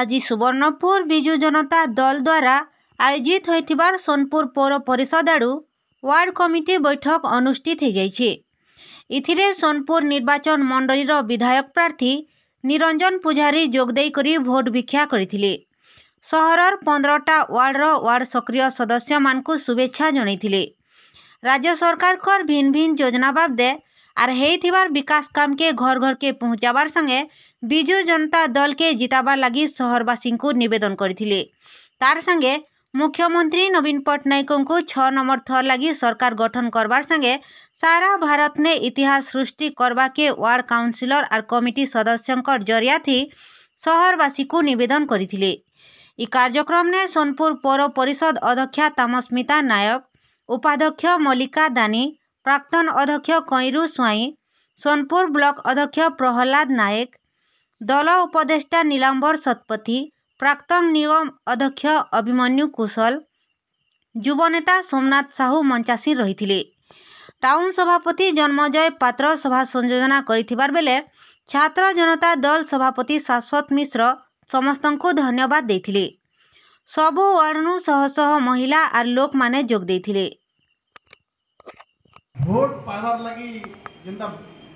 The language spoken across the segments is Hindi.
ଆଜି ସୁବର୍ଣ୍ଣପୁର ବିଜୁ ଜନତା ଦଳ ଦ୍ୱାରା ଆୟୋଜିତ ହୋଇଥିବା ସୋନପୁର ପୌର ପରିଷଦ ଆଡ଼ୁ ୱାର୍ଡ଼ କମିଟି ବୈଠକ ଅନୁଷ୍ଠିତ ହୋଇଯାଇଛି ଏଥିରେ ସୋନପୁର ନିର୍ବାଚନ ମଣ୍ଡଳୀର ବିଧାୟକ ପ୍ରାର୍ଥୀ ନିରଞ୍ଜନ ପୂଜାରୀ ଯୋଗଦେଇକରି ଭୋଟ ଭିକ୍ଷା କରିଥିଲେ ସହରର ପନ୍ଦରଟା ୱାର୍ଡ଼ର ୱାର୍ଡ଼ ସକ୍ରିୟ ସଦସ୍ୟମାନଙ୍କୁ ଶୁଭେଚ୍ଛା ଜଣାଇଥିଲେ ରାଜ୍ୟ ସରକାରଙ୍କର ଭିନ୍ ଭିନ୍ ଯୋଜନା ବାବଦେ আর হেইথিবার বিকাশ কামকে ঘর ঘরকে পৌঁছাবার সঙ্গে বিজু জনতা দলকে জিতাবার লাগি সহরবাসীকে নিবেদন করে তার সঙ্গে মুখ্যমন্ত্রী নবীন পট্টনাকু ছ নম্বর থর লাগি সরকার গঠন করবার সঙ্গে সারা भारत ने इतिहास सृष्टि करवा के वार्ड काउंसिलर और कमिटी सदस्यों जरिया थी सहरवासी को निवेदन करते इ कार्यक्रम ने सोनपुर पौर परिषद अध्यक्षा तामस्मिता नायक उपाध्यक्ष मल्लिका दानी প্রাক্তন অধ্যক্ষ কৈরু স্বাଇଁ ସୋନପୁର ବ୍ଲକ ଅଧ୍ୟକ୍ଷ ପ୍ରହଲ୍ଲାଦ ନାୟକ ଦଳ ଉପଦେଷ୍ଟା ନୀଲାମ୍ବର ଶତପଥୀ ପ୍ରାକ୍ତନ ନିଗମ ଅଧ୍ୟକ୍ଷ ଅଭିମନ୍ୟୁ କୁଶଲ ଯୁବନେତା ସୋମନାଥ ସାହୁ ମଞ୍ଚାସୀନ ରହିଥିଲେ ଟାଉନ ସଭାପତି ଜନ୍ମଜୟ ପାତ୍ର ସଭା ସଂଯୋଜନା କରିଥିବାର ବେଳେ ଛାତ୍ର ଜନତା ଦଳ ସଭାପତି ଶାଶ୍ୱତ ମିଶ୍ର ସମସ୍ତଙ୍କୁ ଧନ୍ୟବାଦ ଦେଇଥିଲେ ସବୁ ୱାର୍ଡ଼ରୁ ଶହ ଶହ ମହିଳା ଆର୍ ଲୋକମାନେ ଯୋଗ ଦେଇଥିଲେ ପାଇବାର୍ ଲାଗି ଯେନ୍ତା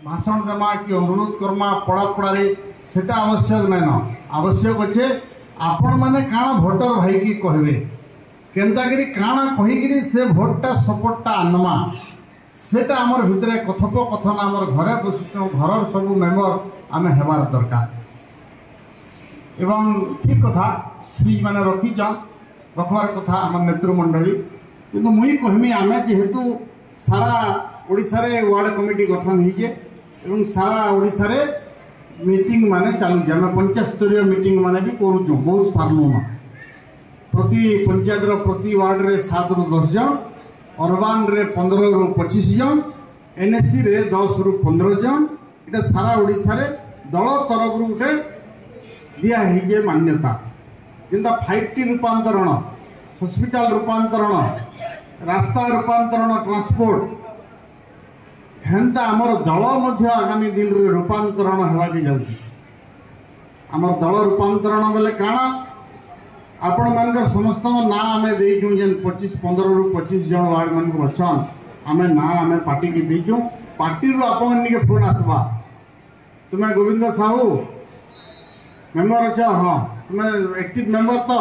ଭାଷଣ ଦେମା କି ଅନୁରୋଧ କର୍ମା ପଡ଼ାପଡ଼ାରେ ସେଟା ଆବଶ୍ୟକ ନାଇଁନ ଆବଶ୍ୟକ ଅଛେ ଆପଣମାନେ କାଣା ଭୋଟର ଭାଇକି କହିବେ କେନ୍ତାକିରି କାଣା କହିକିରି ସେ ଭୋଟଟା ସପୋର୍ଟଟା ଆନ୍ମା ସେଟା ଆମର ଭିତରେ କଥୋପକଥନ ଆମର ଘରେ ବସୁଛୁ ଘରର ସବୁ ମେମ୍ବର ଆମେ ହେବାର ଦରକାର ଏବଂ ଠିକ୍ କଥା ସ୍ପିଚ୍ମାନେ ରଖିଛନ୍ ରଖବାର କଥା ଆମର ନେତୃମଣ୍ଡଳୀ কিন্তু মুই কহমি আমি যেহেতু সারা ओडार वार्ड कमिटी गठन हो सारा ओडे मीटिंग मान चलुचे आम पंचायत स्तर मीटिंग मान भी करुचु बहुत सारूम प्रति पंचायत प्रति वार्ड्रे सात रु दस जन अरबान पंद्रह रु पचिश जन एन एस सी दस रु पंद्रह जन इटा सारा ओडे दल तरफ गोटे दिजे मान्यता जिनका फाइव टी रूपातरण हस्पिटाल रूपातरण रास्ता रूपातरण ट्रांसपोर्ट ହେନ୍ତା ଆମର ଦଳ ମଧ୍ୟ ଆଗାମୀ ଦିନରେ ରୂପାନ୍ତରଣ ହେବାକୁ ଯାଉଛି ଆମର ଦଳ ରୂପାନ୍ତରଣ ବେଲେ କାଣା ଆପଣମାନଙ୍କର ସମସ୍ତଙ୍କ ନାଁ ଆମେ ଦେଇଛୁ ଯେନ୍ ପଚିଶ ପନ୍ଦରରୁ ପଚିଶ ଜଣ ୱାର୍ଡ଼ମାନଙ୍କୁ ଅଛନ୍ ଆମେ ନାଁ ଆମେ ପାର୍ଟିକି ଦେଇଛୁ ପାର୍ଟିରୁ ଆପଣମାନକେ ଫୋନ୍ ଆସବା ତୁମେ ଗୋବିନ୍ଦ ସାହୁ ମେମ୍ବର ଅଛ ହଁ ତୁମେ ଆକ୍ଟିଭ ମେମ୍ବର ତ